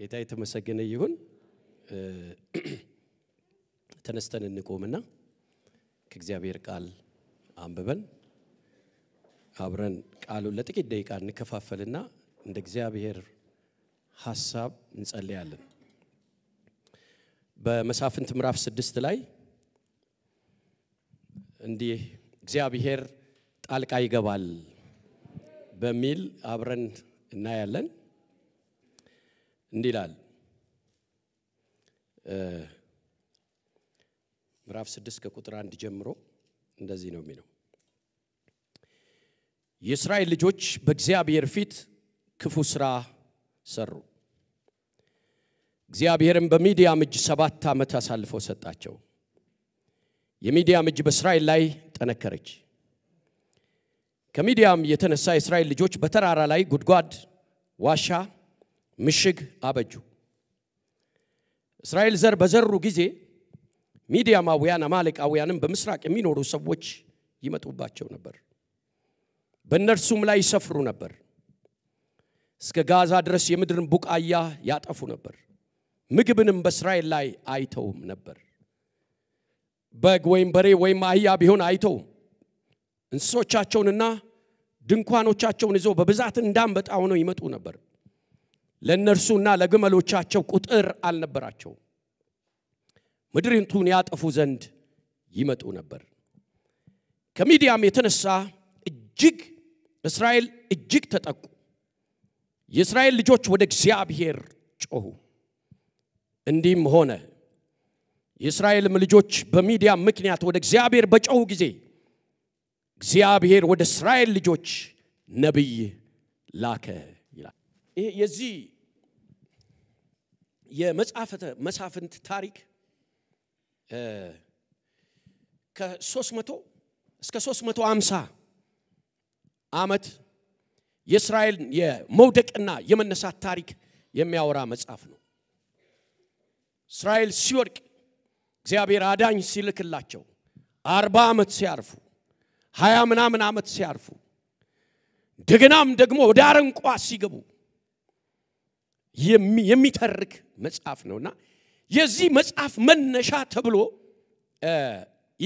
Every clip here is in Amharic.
ጌታ የተመሰገነ ይሁን። ተነስተን እንቆምና ከእግዚአብሔር ቃል አንብበን አብረን ቃሉን ለጥቂት ደቂቃ እንከፋፈልና እንደ እግዚአብሔር ሀሳብ እንጸልያለን። በመሳፍንት ምዕራፍ ስድስት ላይ እንዲህ እግዚአብሔር ጣልቃ ይገባል በሚል አብረን እናያለን። እንዲላል ምዕራፍ ስድስት ከቁጥር አንድ ጀምሮ እንደዚህ ነው የሚለው የእስራኤል ልጆች በእግዚአብሔር ፊት ክፉ ስራ ሰሩ እግዚአብሔርም በሚዲያም እጅ ሰባት ዓመት አሳልፈው ሰጣቸው የሚዲያም እጅ በእስራኤል ላይ ጠነከረች ከሚዲያም የተነሳ የእስራኤል ልጆች በተራራ ላይ ጉድጓድ ዋሻ ምሽግ አበጁ። እስራኤል ዘር በዘሩ ጊዜ ሚዲያማውያን፣ አማሌቃውያንም በምስራቅ የሚኖሩ ሰዎች ይመጡባቸው ነበር፣ በእነርሱም ላይ ይሰፍሩ ነበር። እስከ ጋዛ ድረስ የምድርን ቡቃያ ያጠፉ ነበር። ምግብንም በእስራኤል ላይ አይተውም ነበር። በግ ወይም በሬ ወይም አህያ ቢሆን አይተውም። እንስሶቻቸውንና ድንኳኖቻቸውን ይዘው በብዛት እንዳንበጣ ሆነው ይመጡ ነበር። ለእነርሱና ለግመሎቻቸው ቁጥር አልነበራቸው። ምድሪቱን ያጠፉ ዘንድ ይመጡ ነበር። ከሚዲያም የተነሳ እጅግ እስራኤል እጅግ ተጠቁ። የእስራኤል ልጆች ወደ እግዚአብሔር ጮኹ። እንዲህም ሆነ የእስራኤልም ልጆች በሚዲያም ምክንያት ወደ እግዚአብሔር በጮኹ ጊዜ እግዚአብሔር ወደ እስራኤል ልጆች ነቢይ ላከ። ይሄ የዚህ የመጽሐፈተ መሳፍንት ታሪክ ከ300 እስከ 350 ዓመት የእስራኤልን የመውደቅና የመነሳት ታሪክ የሚያወራ መጽሐፍ ነው። እስራኤል ሲወድቅ እግዚአብሔር አዳኝ ሲልክላቸው አርባ ዓመት ሲያርፉ ሀያ ምናምን ዓመት ሲያርፉ እንደገናም ደግሞ ወደ አረንቋ ሲገቡ የሚተርክ መጽሐፍ ነውና የዚህ መጽሐፍ መነሻ ተብሎ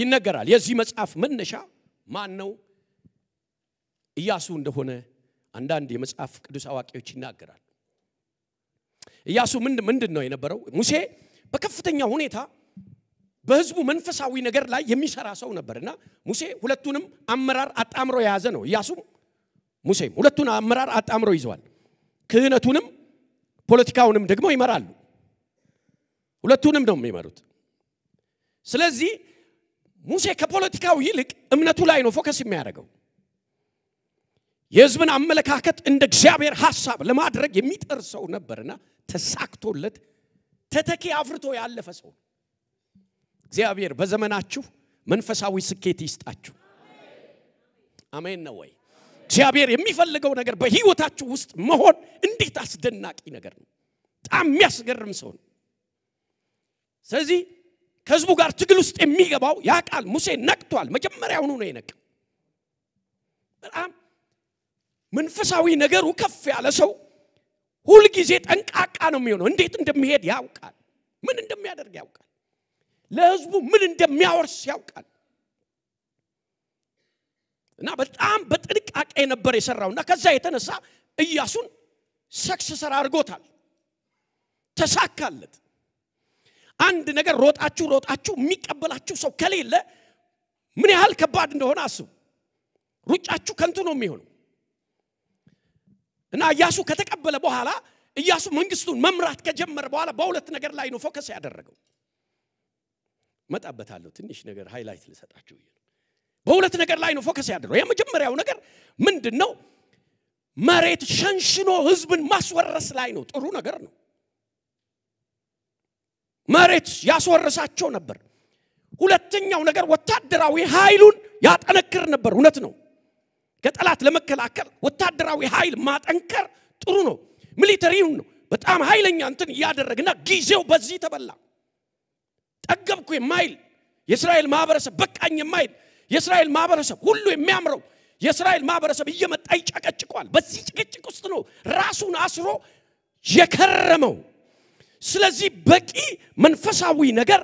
ይነገራል። የዚህ መጽሐፍ መነሻ ማን ነው? ኢያሱ እንደሆነ አንዳንድ የመጽሐፍ ቅዱስ አዋቂዎች ይናገራል። ኢያሱ ምንድን ነው የነበረው? ሙሴ በከፍተኛ ሁኔታ በህዝቡ መንፈሳዊ ነገር ላይ የሚሰራ ሰው ነበር እና ሙሴ ሁለቱንም አመራር አጣምሮ የያዘ ነው። ኢያሱም ሙሴም ሁለቱን አመራር አጣምሮ ይዘዋል። ክህነቱንም ፖለቲካውንም ደግሞ ይመራሉ። ሁለቱንም ነው የሚመሩት። ስለዚህ ሙሴ ከፖለቲካው ይልቅ እምነቱ ላይ ነው ፎከስ የሚያደርገው። የህዝብን አመለካከት እንደ እግዚአብሔር ሀሳብ ለማድረግ የሚጠር ሰው ነበርና ተሳክቶለት ተተኪ አፍርቶ ያለፈ ሰው እግዚአብሔር በዘመናችሁ መንፈሳዊ ስኬት ይስጣችሁ። አሜን ነው ወይ? እግዚአብሔር የሚፈልገው ነገር በህይወታችሁ ውስጥ መሆን እንዴት አስደናቂ ነገር ነው። በጣም የሚያስገርም ሰው ነው። ስለዚህ ከህዝቡ ጋር ትግል ውስጥ የሚገባው ያ ቃል ሙሴ ነቅቷል። መጀመሪያውኑ ነው የነቀው። በጣም መንፈሳዊ ነገሩ ከፍ ያለ ሰው ሁልጊዜ ጠንቃቃ ነው የሚሆነው። እንዴት እንደሚሄድ ያውቃል። ምን እንደሚያደርግ ያውቃል። ለህዝቡ ምን እንደሚያወርስ ያውቃል። እና በጣም በጥንቃቄ ነበር የሰራው እና ከዛ የተነሳ እያሱን ሰክስ ሰራ አድርጎታል ተሳካለት አንድ ነገር ሮጣችሁ ሮጣችሁ የሚቀበላችሁ ሰው ከሌለ ምን ያህል ከባድ እንደሆነ አስቡ ሩጫችሁ ከንቱ ነው የሚሆነው እና እያሱ ከተቀበለ በኋላ እያሱ መንግስቱን መምራት ከጀመረ በኋላ በሁለት ነገር ላይ ነው ፎከስ ያደረገው መጣበታለሁ ትንሽ ነገር ሃይላይት ልሰጣችሁ ነው በሁለት ነገር ላይ ነው ፎከስ ያደረው። የመጀመሪያው ነገር ምንድን ነው? መሬት ሸንሽኖ ህዝብን ማስወረስ ላይ ነው። ጥሩ ነገር ነው። መሬት ያስወረሳቸው ነበር። ሁለተኛው ነገር ወታደራዊ ኃይሉን ያጠነክር ነበር። እውነት ነው። ከጠላት ለመከላከል ወታደራዊ ኃይል ማጠንከር ጥሩ ነው። ሚሊተሪውን ነው በጣም ኃይለኛ እንትን እያደረግና ጊዜው በዚህ ተበላ። ጠገብኩ የማይል የእስራኤል ማህበረሰብ በቃኝ የማይል የእስራኤል ማህበረሰብ ሁሉ የሚያምረው የእስራኤል ማህበረሰብ እየመጣ ይጨቀጭቋል። በዚህ ጭቅጭቅ ውስጥ ነው ራሱን አስሮ የከረመው። ስለዚህ በቂ መንፈሳዊ ነገር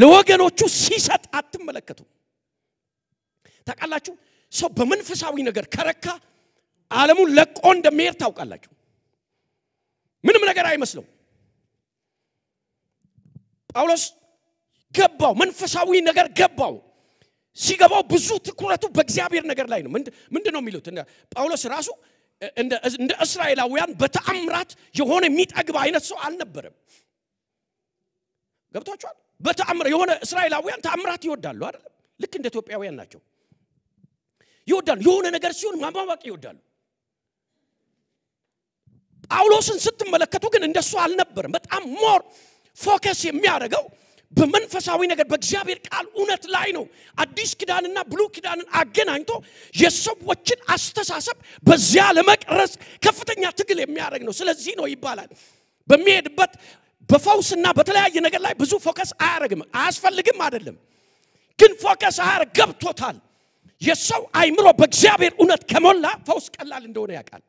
ለወገኖቹ ሲሰጥ አትመለከቱም። ታውቃላችሁ፣ ሰው በመንፈሳዊ ነገር ከረካ ዓለሙን ለቆ እንደሚሄድ ታውቃላችሁ። ምንም ነገር አይመስለው። ጳውሎስ ገባው፣ መንፈሳዊ ነገር ገባው። ሲገባው ብዙ ትኩረቱ በእግዚአብሔር ነገር ላይ ነው። ምንድን ነው የሚሉት? ጳውሎስ ራሱ እንደ እስራኤላውያን በተአምራት የሆነ የሚጠግብ አይነት ሰው አልነበረም። ገብቷቸዋል። በተአምር የሆነ እስራኤላውያን ተአምራት ይወዳሉ አይደለም? ልክ እንደ ኢትዮጵያውያን ናቸው። ይወዳሉ። የሆነ ነገር ሲሆን ማማባቅ ይወዳሉ። ጳውሎስን ስትመለከቱ ግን እንደሱ አልነበረም። በጣም ሞር ፎከስ የሚያደርገው በመንፈሳዊ ነገር በእግዚአብሔር ቃል እውነት ላይ ነው። አዲስ ኪዳንና ብሉ ኪዳንን አገናኝቶ የሰዎችን አስተሳሰብ በዚያ ለመቅረጽ ከፍተኛ ትግል የሚያደርግ ነው። ስለዚህ ነው ይባላል በሚሄድበት በፈውስና በተለያየ ነገር ላይ ብዙ ፎከስ አያደረግም አያስፈልግም አይደለም፣ ግን ፎከስ አያደረግ ገብቶታል። የሰው አይምሮ በእግዚአብሔር እውነት ከሞላ ፈውስ ቀላል እንደሆነ ያውቃል።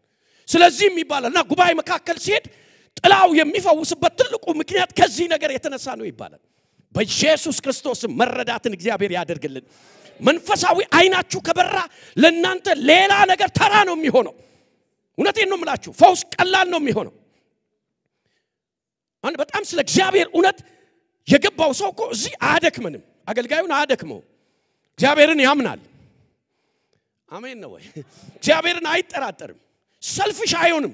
ስለዚህም ይባላል እና ጉባኤ መካከል ሲሄድ ጥላው የሚፈውስበት ትልቁ ምክንያት ከዚህ ነገር የተነሳ ነው ይባላል። በኢየሱስ ክርስቶስ መረዳትን እግዚአብሔር ያደርግልን። መንፈሳዊ አይናችሁ ከበራ ለእናንተ ሌላ ነገር ተራ ነው የሚሆነው። እውነቴን ነው ምላችሁ ፈውስ ቀላል ነው የሚሆነው። አንድ በጣም ስለ እግዚአብሔር እውነት የገባው ሰው እኮ እዚህ አያደክመንም፣ አገልጋዩን አያደክመው። እግዚአብሔርን ያምናል። አሜን ነው ወይ? እግዚአብሔርን አይጠራጠርም። ሰልፍሽ አይሆንም።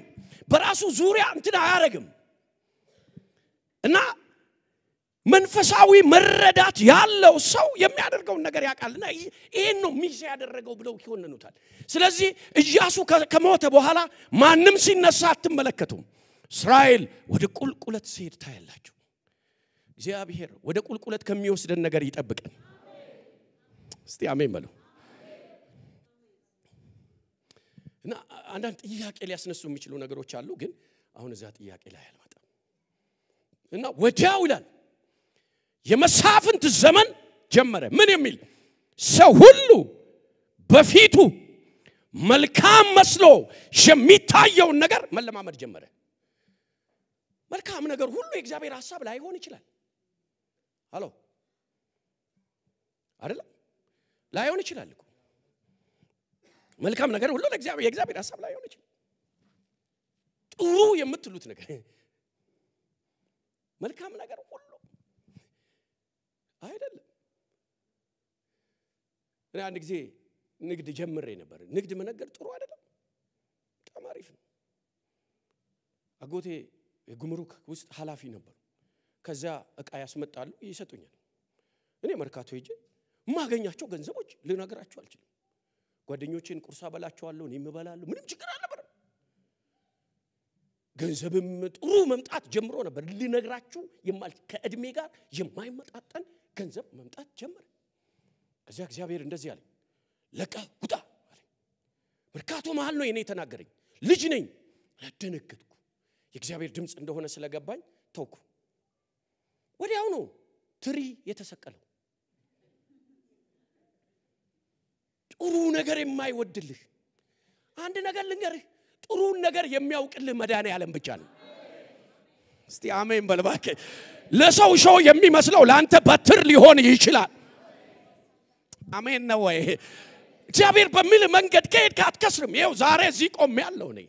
በራሱ ዙሪያ እንትን አያደርግም እና መንፈሳዊ መረዳት ያለው ሰው የሚያደርገውን ነገር ያውቃልና ይህን ነው ሚዜ ያደረገው ብለው ይኮንኑታል። ስለዚህ እያሱ ከሞተ በኋላ ማንም ሲነሳ አትመለከቱም። እስራኤል ወደ ቁልቁለት ሲሄድ ታያላችሁ። እግዚአብሔር ወደ ቁልቁለት ከሚወስደን ነገር ይጠብቀን። እስቲ አሜን በሉ። እና አንዳንድ ጥያቄ ሊያስነሱ የሚችሉ ነገሮች አሉ፣ ግን አሁን እዚያ ጥያቄ ላይ አልመጣም እና ወዲያው ይላል የመሳፍንት ዘመን ጀመረ። ምን የሚል ሰው ሁሉ በፊቱ መልካም መስሎ የሚታየውን ነገር መለማመድ ጀመረ። መልካም ነገር ሁሉ የእግዚአብሔር ሀሳብ ላይሆን ይችላል። አሎ አይደለም ላይሆን ይችላል መልካም ነገር ሁሉ የእግዚአብሔር ሀሳብ ላይሆን ይችላል። ጥሩ የምትሉት ነገር መልካም ነገር ሁሉ አይደለም። እኔ አንድ ጊዜ ንግድ ጀምሬ ነበር። ንግድ መነገድ ጥሩ አይደለም፣ በጣም አሪፍ ነው። አጎቴ የጉምሩክ ውስጥ ኃላፊ ነበሩ። ከዚያ እቃ ያስመጣሉ፣ ይሰጡኛል። እኔ መርካቶ ሄጄ የማገኛቸው ገንዘቦች ልነግራቸው አልችልም። ጓደኞቼን ቁርስ አበላቸዋለሁ፣ እኔም እበላለሁ። ምንም ችግር አልነበረም። ገንዘብም ጥሩ መምጣት ጀምሮ ነበር። ልነግራችሁ ከእድሜ ጋር የማይመጣጠን ገንዘብ መምጣት ጀመረ። ከዚያ እግዚአብሔር እንደዚህ አለኝ፣ ለቀ ውጣ አለኝ። መርካቶ መሃል ነው የኔ የተናገረኝ። ልጅ ነኝ፣ ደነገጥኩ። የእግዚአብሔር ድምፅ እንደሆነ ስለገባኝ ተውኩ። ወዲያው ነው ትሪ የተሰቀለው። ጥሩ ነገር የማይወድልህ አንድ ነገር ልንገርህ፣ ጥሩን ነገር የሚያውቅልህ መዳን ያለን ብቻ ነው። እስቲ አሜን በልባከ ለሰው ሾው የሚመስለው ለአንተ በትር ሊሆን ይችላል። አሜን ነው ወይ? እግዚአብሔር በሚል መንገድ ከሄድክ አትከስርም። ይኸው ዛሬ እዚህ ቆም ያለው ነኝ።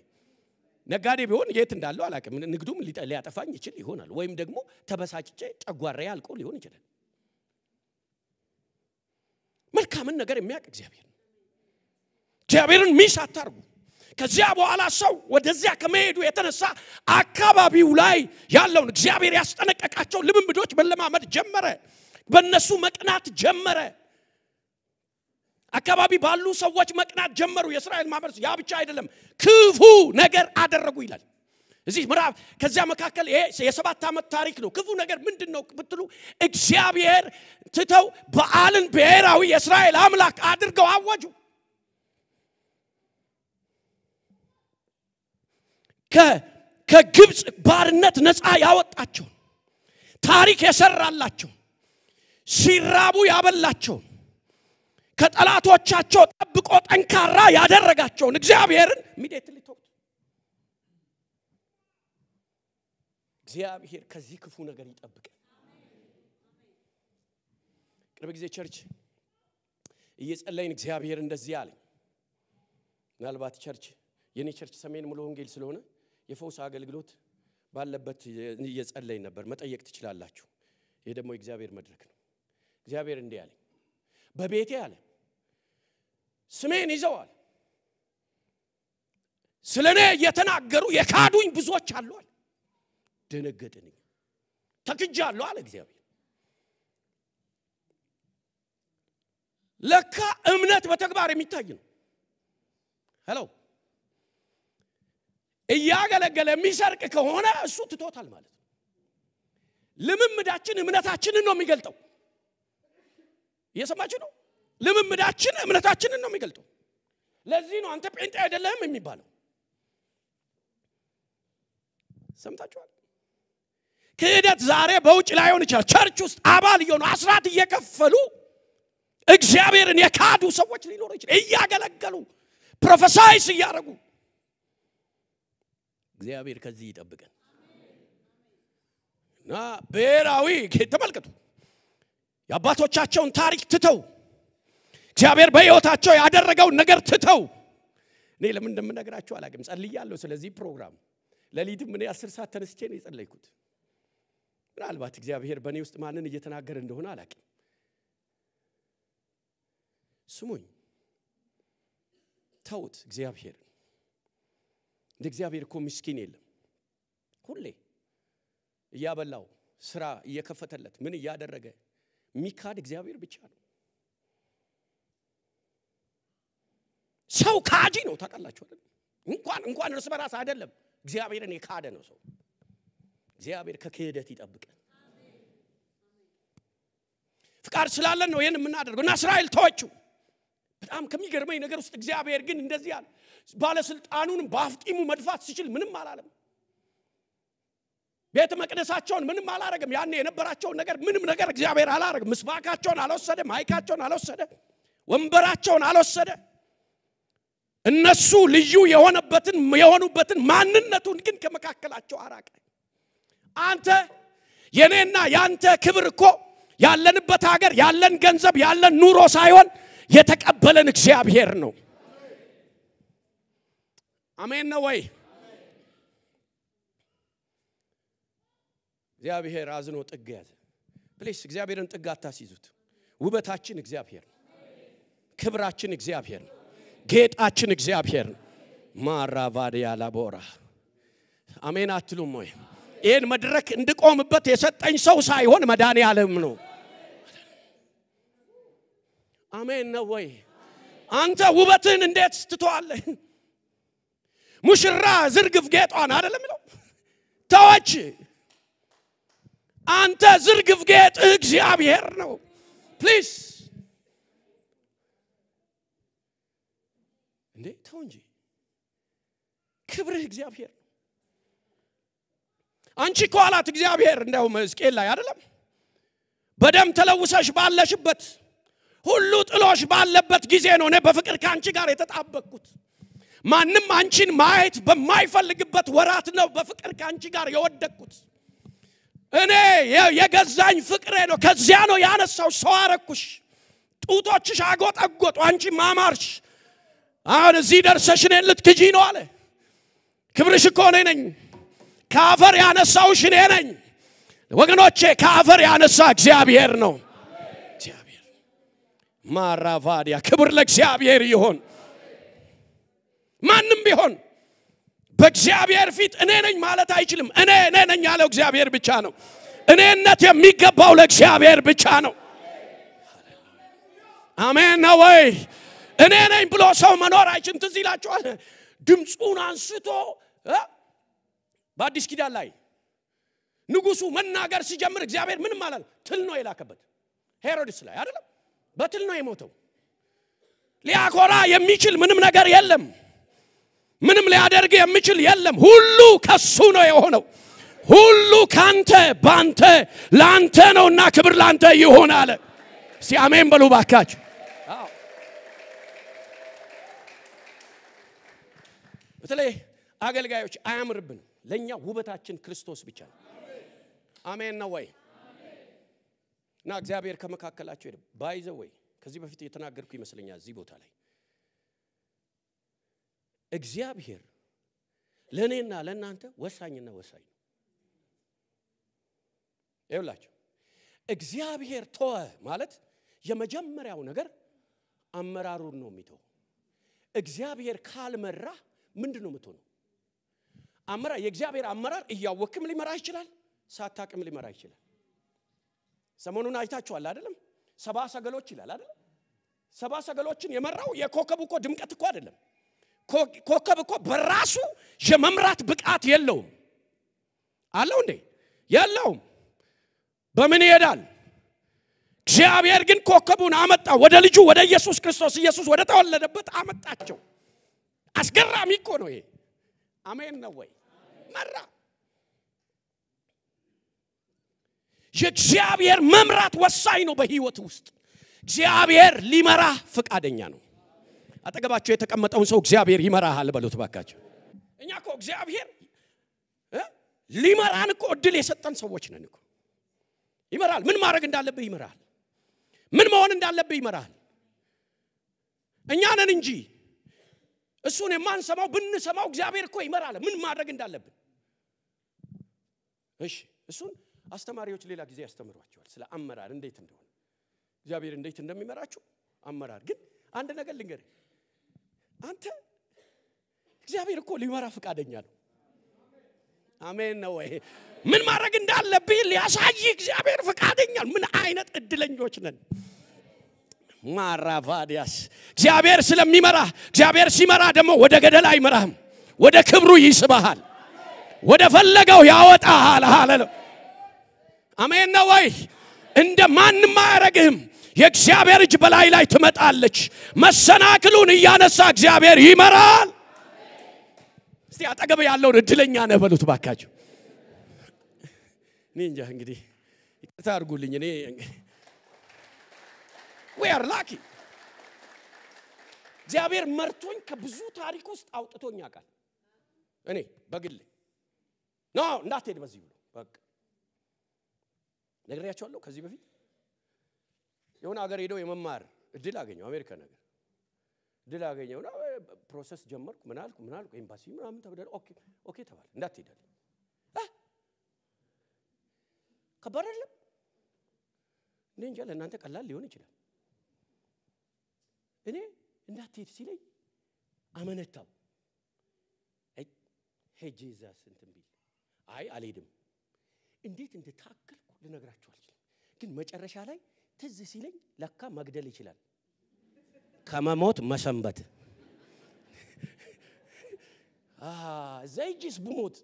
ነጋዴ ቢሆን የት እንዳለው አላውቅም። ንግዱም ሊያጠፋኝ ይችል ይሆናል፣ ወይም ደግሞ ተበሳጭቼ ጨጓሬ አልቆ ሊሆን ይችላል። መልካምን ነገር የሚያውቅ እግዚአብሔር እግዚአብሔርን ሚስ አታርጉ። ከዚያ በኋላ ሰው ወደዚያ ከመሄዱ የተነሳ አካባቢው ላይ ያለውን እግዚአብሔር ያስጠነቀቃቸው ልምምዶች መለማመድ ጀመረ። በእነሱ መቅናት ጀመረ። አካባቢ ባሉ ሰዎች መቅናት ጀመሩ። የእስራኤል ማህበረሰብ ያ ብቻ አይደለም፣ ክፉ ነገር አደረጉ ይላል። እዚህ ምራብ ከዚያ መካከል ይሄ የሰባት ዓመት ታሪክ ነው። ክፉ ነገር ምንድን ነው ብትሉ እግዚአብሔር ትተው በዓልን ብሔራዊ የእስራኤል አምላክ አድርገው አወጁ። ከግብፅ ባርነት ነፃ ያወጣቸውን ታሪክ የሰራላቸው ሲራቡ ያበላቸውን ከጠላቶቻቸው ጠብቆ ጠንካራ ያደረጋቸውን እግዚአብሔርን ሚዴት ሊተው እግዚአብሔር ከዚህ ክፉ ነገር ይጠብቅ። ቅርብ ጊዜ ቸርች እየጸለይን እግዚአብሔር እንደዚህ አለኝ። ምናልባት ቸርች የእኔ ቸርች ሰሜን ሙሉ ወንጌል ስለሆነ የፈውስ አገልግሎት ባለበት እየጸለይ ነበር። መጠየቅ ትችላላችሁ። ይህ ደግሞ የእግዚአብሔር መድረክ ነው። እግዚአብሔር እንዲህ አለኝ፣ በቤቴ አለ ስሜን ይዘዋል። ስለ እኔ እየተናገሩ የካዱኝ ብዙዎች አሏል። ደነገጥን፣ ተክጃለሁ አለ እግዚአብሔር። ለካ እምነት በተግባር የሚታይ ነው። ሄሎ እያገለገለ የሚሰርቅ ከሆነ እሱ ትቶታል ማለት ነው። ልምምዳችን እምነታችንን ነው የሚገልጠው። እየሰማችሁ ነው? ልምምዳችን እምነታችንን ነው የሚገልጠው። ለዚህ ነው አንተ ጴንጤ አይደለህም የሚባለው። ሰምታችኋል? ክህደት ዛሬ በውጭ ላይሆን ይችላል። ቸርች ውስጥ አባል እየሆኑ አስራት እየከፈሉ እግዚአብሔርን የካዱ ሰዎች ሊኖሩ ይችላል። እያገለገሉ ፕሮፌሳይስ እያደረጉ እግዚአብሔር ከዚህ ይጠብቀን እና ብሔራዊ ተመልከቱ የአባቶቻቸውን ታሪክ ትተው እግዚአብሔር በሕይወታቸው ያደረገውን ነገር ትተው እኔ ለምን እንደምነግራቸው አላቅም። ጸልያለሁ ስለዚህ ፕሮግራም ሌሊትም እኔ አስር ሰዓት ተነስቼ ነው የጸለይኩት። ምናልባት እግዚአብሔር በእኔ ውስጥ ማንን እየተናገረ እንደሆነ አላቅም። ስሙኝ፣ ተውት እግዚአብሔር እንደ እግዚአብሔር እኮ ምስኪን የለም። ሁሌ እያበላው ስራ እየከፈተለት ምን እያደረገ ሚካድ እግዚአብሔር ብቻ ነው። ሰው ካጂ ነው ታውቃላቸው እንኳን እንኳን እርስ በራስ አይደለም እግዚአብሔርን የካደ ነው ሰው። እግዚአብሔር ከክህደት ይጠብቀ ፍቃድ ስላለን ነው ይህን የምናደርገው እና እስራኤል ተወችው። በጣም ከሚገርመኝ ነገር ውስጥ እግዚአብሔር ግን እንደዚህ አለ ባለስልጣኑን በአፍጢሙ መድፋት ሲችል ምንም አላለም ቤተ መቅደሳቸውን ምንም አላረግም ያኔ የነበራቸውን ነገር ምንም ነገር እግዚአብሔር አላረግም ምስባካቸውን አልወሰደ ማይካቸውን አልወሰደ ወንበራቸውን አልወሰደ እነሱ ልዩ የሆነበትን የሆኑበትን ማንነቱን ግን ከመካከላቸው አራቀ አንተ የኔና የአንተ ክብር እኮ ያለንበት ሀገር ያለን ገንዘብ ያለን ኑሮ ሳይሆን የተቀበለን እግዚአብሔር ነው። አሜን ነው ወይ? እግዚአብሔር አዝኖ ጥግ ያዘ። ፕሊስ እግዚአብሔርን ጥግ አታስይዙት። ውበታችን እግዚአብሔር ነው። ክብራችን እግዚአብሔር ነው። ጌጣችን እግዚአብሔር ነው። ቫዲያ ላቦራ አሜን አትሉም ወይ? ይህን መድረክ እንድቆምበት የሰጠኝ ሰው ሳይሆን መድኃኔ ዓለም ነው። አሜን ነው ወይ? አንተ ውበትን እንዴት ትተዋለህ? ሙሽራ ዝርግፍ ጌጧን አይደለም የሚለው ተወች። አንተ ዝርግፍ ጌጥ እግዚአብሔር ነው። ፕሊስ እንዴ ተው እንጂ ክብርህ እግዚአብሔር ነው። አንቺ እኮ አላት እግዚአብሔር። እንዲያውም ሕዝቅኤል ላይ አይደለም በደም ተለውሰሽ ባለሽበት ሁሉ ጥሎሽ ባለበት ጊዜ ነው እኔ በፍቅር ከአንቺ ጋር የተጣበቅኩት። ማንም አንቺን ማየት በማይፈልግበት ወራት ነው በፍቅር ከአንቺ ጋር የወደቅኩት። እኔ የገዛኝ ፍቅሬ ነው። ከዚያ ነው ያነሳው። ሰው አረኩሽ፣ ጡቶችሽ አጎጠጎጡ፣ አንቺ ማማርሽ። አሁን እዚህ ደርሰሽ እኔን ልትክጂ ነው አለ። ክብርሽ እኮ እኔ ነኝ። ከአፈር ያነሳውሽ እኔ ነኝ። ወገኖቼ ከአፈር ያነሳ እግዚአብሔር ነው። ማራቫዲያ ክብር ለእግዚአብሔር ይሆን። ማንም ቢሆን በእግዚአብሔር ፊት እኔ ነኝ ማለት አይችልም። እኔ እኔ ነኝ ያለው እግዚአብሔር ብቻ ነው። እኔነት የሚገባው ለእግዚአብሔር ብቻ ነው። አሜን ነው ወይ? እኔ ነኝ ብሎ ሰው መኖር አይችልም። ትዝ ይላችኋል። ድምፁን አንስቶ በአዲስ ኪዳን ላይ ንጉሱ መናገር ሲጀምር እግዚአብሔር ምንም አላል ትል ነው የላከበት ሄሮድስ ላይ አይደለም በትል ነው የሞተው። ሊያኮራ የሚችል ምንም ነገር የለም። ምንም ሊያደርግ የሚችል የለም። ሁሉ ከሱ ነው የሆነው። ሁሉ ካንተ፣ ባንተ፣ ላንተ ነውና ክብር ላንተ ይሆን አለ። እስቲ አሜን በሉ ባካች። በተለይ አገልጋዮች አያምርብን። ለእኛ ውበታችን ክርስቶስ ብቻ ነው። አሜን ነው ወይ? እና እግዚአብሔር ከመካከላቸው ሄደ። ባይዘ ወይ ከዚህ በፊት የተናገርኩ ይመስለኛል እዚህ ቦታ ላይ እግዚአብሔር ለእኔና ለእናንተ ወሳኝና ወሳኝ ነው። እግዚአብሔር ተወ ማለት የመጀመሪያው ነገር አመራሩን ነው የሚተው። እግዚአብሔር ካልመራ ምንድን ነው የምትሆነው? አመራር የእግዚአብሔር አመራር እያወክም ሊመራ ይችላል፣ ሳታቅም ሊመራ ይችላል። ሰሞኑን አይታችኋል አይደለም ሰባ ሰገሎች ይላል አይደለም ሰባ ሰገሎችን የመራው የኮከብ እኮ ድምቀት እኮ አይደለም ኮከብ እኮ በራሱ የመምራት ብቃት የለውም አለው እንዴ የለውም በምን ይሄዳል እግዚአብሔር ግን ኮከቡን አመጣ ወደ ልጁ ወደ ኢየሱስ ክርስቶስ ኢየሱስ ወደ ተወለደበት አመጣቸው አስገራሚ እኮ ነው ይሄ አሜን ነው ወይ መራ የእግዚአብሔር መምራት ወሳኝ ነው በህይወት ውስጥ። እግዚአብሔር ሊመራ ፈቃደኛ ነው። አጠገባቸው የተቀመጠውን ሰው እግዚአብሔር ይመራሃል በሉት ባካቸው። እኛ ኮ እግዚአብሔር ሊመራን እኮ እድል የሰጠን ሰዎች ነን እኮ። ይመራል። ምን ማድረግ እንዳለብህ ይመራል። ምን መሆን እንዳለብህ ይመራል። እኛ ነን እንጂ እሱን የማንሰማው ብንሰማው እግዚአብሔር እኮ ይመራል። ምን ማድረግ እንዳለብን እሺ እሱን አስተማሪዎች ሌላ ጊዜ ያስተምሯቸዋል ስለ አመራር እንዴት እንደሆነ እግዚአብሔር እንዴት እንደሚመራችሁ አመራር ግን አንድ ነገር ልንገር አንተ እግዚአብሔር እኮ ሊመራ ፍቃደኛ ነው አሜን ነው ወይ ምን ማድረግ እንዳለብኝ ሊያሳይ እግዚአብሔር ፍቃደኛል ምን አይነት እድለኞች ነን ማራቫዲያስ እግዚአብሔር ስለሚመራ እግዚአብሔር ሲመራ ደግሞ ወደ ገደል አይመራህም ወደ ክብሩ ይስበሃል ወደ ፈለገው ያወጣሃል ሃሌሉያ አሜን ነው ወይ? እንደ ማንም አያረግህም። የእግዚአብሔር እጅ በላይ ላይ ትመጣለች። መሰናክሉን እያነሳ እግዚአብሔር ይመራል። እስቲ አጠገብ ያለውን እድለኛ ነህ በሉት ባካችሁ። እኔ እንጃ እንግዲህ ይቅርታ አድርጉልኝ። እኔ ዊ አር ላኪ እግዚአብሔር መርቶኝ ከብዙ ታሪክ ውስጥ አውጥቶኝ ያውቃል። እኔ በግል ኖ እንዳትሄድ በዚህ ብሎ በቃ ነግሬያቸዋለሁ ከዚህ በፊት የሆነ ሀገር ሄደው የመማር እድል አገኘው አሜሪካ ነገር እድል አገኘውና ፕሮሰስ ጀመርኩ ምናልኩ ምናልኩ ኤምባሲ ምናምን ተብደለ ኦኬ ተባለ እንዳትሄዳል ከባድ አለም እኔ እንጃ ለእናንተ ቀላል ሊሆን ይችላል እኔ እንዳትሄድ ሲለኝ አመነታው ሄጄ እዛ ስንትን ቢል አይ አልሄድም እንዴት እንድታክል ልነግራችሁ አልችልም። ግን መጨረሻ ላይ ትዝ ሲለኝ ለካ መግደል ይችላል ከመሞት መሰንበት ዘይጅስ ብሞት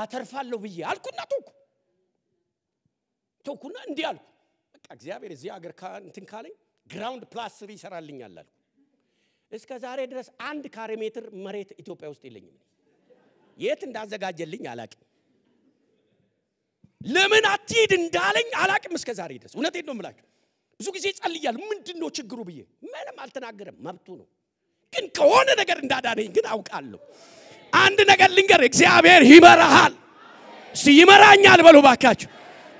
አተርፋለሁ ብዬ አልኩና ተውኩ ተውኩና እንዲህ አልኩ በቃ እግዚአብሔር እዚህ አገር እንትን ካለኝ ግራውንድ ፕላስ ስሪ ይሰራልኛል አልኩ እስከ ዛሬ ድረስ አንድ ካሬ ሜትር መሬት ኢትዮጵያ ውስጥ የለኝም የት እንዳዘጋጀልኝ አላቅም ለምን አትሄድ እንዳለኝ አላቅም እስከ ዛሬ ድረስ እውነቴን ነው የምላችሁ ብዙ ጊዜ ጸልያል ምንድን ነው ችግሩ ብዬ ምንም አልተናገረም መብቱ ነው ግን ከሆነ ነገር እንዳዳነኝ ግን አውቃለሁ አንድ ነገር ልንገር እግዚአብሔር ይመራሃል እስቲ ይመራኛል በሉ ባካችሁ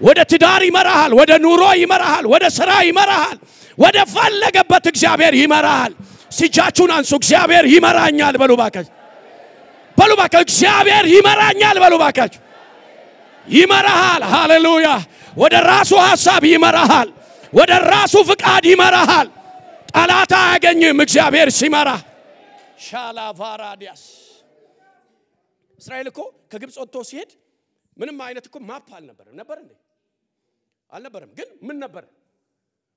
ወደ ትዳር ይመራሃል ወደ ኑሮ ይመራሃል ወደ ስራ ይመራሃል ወደ ፈለገበት እግዚአብሔር ይመራሃል ሲጃችሁን አንሱ እግዚአብሔር ይመራኛል በሉ ባካችሁ በሉ ባካችሁ እግዚአብሔር ይመራኛል በሉ ባካችሁ ይመራሃል። ሃሌሉያ! ወደ ራሱ ሐሳብ ይመራሃል። ወደ ራሱ ፍቃድ ይመራሃል። ጠላት አያገኝም። እግዚአብሔር ሲመራ ሻላቫራዲያስ እስራኤል እኮ ከግብፅ ወጥቶ ሲሄድ ምንም አይነት እኮ ማፕ አልነበረም። ነበር እንዴ? አልነበረም። ግን ምን ነበር?